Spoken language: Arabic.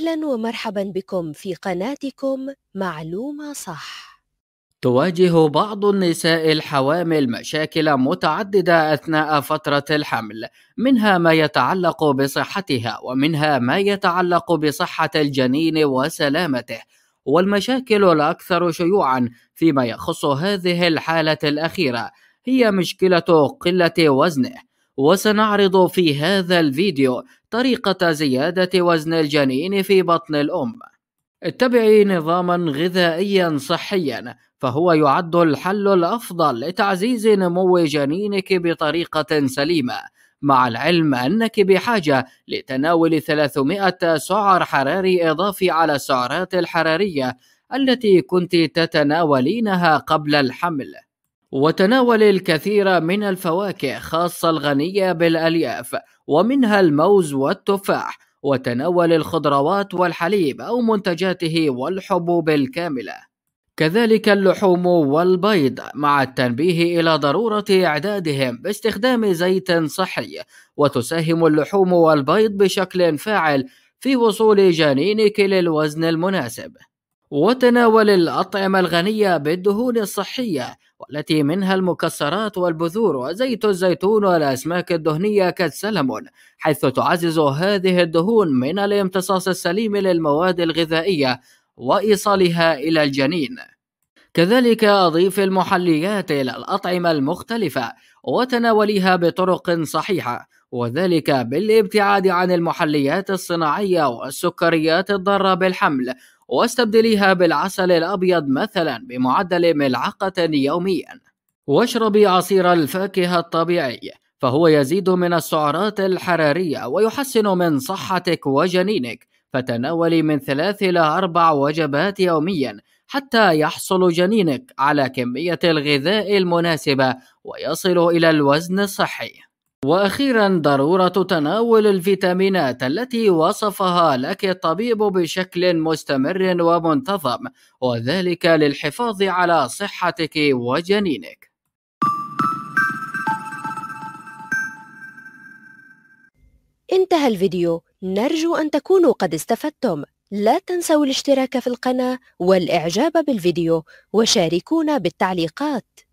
أهلا ومرحبا بكم في قناتكم معلومة صح. تواجه بعض النساء الحوامل مشاكل متعددة أثناء فترة الحمل، منها ما يتعلق بصحتها ومنها ما يتعلق بصحة الجنين وسلامته، والمشاكل الأكثر شيوعا فيما يخص هذه الحالة الأخيرة هي مشكلة قلة وزنه وسنعرض في هذا الفيديو طريقة زيادة وزن الجنين في بطن الأم اتبعي نظاما غذائيا صحيا فهو يعد الحل الأفضل لتعزيز نمو جنينك بطريقة سليمة مع العلم أنك بحاجة لتناول 300 سعر حراري إضافي على السعرات الحرارية التي كنت تتناولينها قبل الحمل وتناول الكثير من الفواكه خاصة الغنية بالألياف ومنها الموز والتفاح وتناول الخضروات والحليب أو منتجاته والحبوب الكاملة كذلك اللحوم والبيض مع التنبيه إلى ضرورة إعدادهم باستخدام زيت صحي وتساهم اللحوم والبيض بشكل فاعل في وصول جنينك للوزن المناسب وتناول الأطعمة الغنية بالدهون الصحية والتي منها المكسرات والبذور وزيت الزيتون والأسماك الدهنية كالسلمون حيث تعزز هذه الدهون من الامتصاص السليم للمواد الغذائية وإيصالها إلى الجنين كذلك أضيف المحليات إلى الأطعمة المختلفة وتناوليها بطرق صحيحة وذلك بالابتعاد عن المحليات الصناعية والسكريات الضارة بالحمل واستبدليها بالعسل الأبيض مثلا بمعدل ملعقة يوميا واشربي عصير الفاكهة الطبيعي فهو يزيد من السعرات الحرارية ويحسن من صحتك وجنينك فتناولي من ثلاث إلى أربع وجبات يوميا حتى يحصل جنينك على كمية الغذاء المناسبة ويصل إلى الوزن الصحي واخيرا ضروره تناول الفيتامينات التي وصفها لك الطبيب بشكل مستمر ومنتظم وذلك للحفاظ على صحتك وجنينك انتهى الفيديو نرجو أن تكونوا قد استفدتم لا تنسوا الاشتراك في القناة والإعجاب بالفيديو وشاركونا بالتعليقات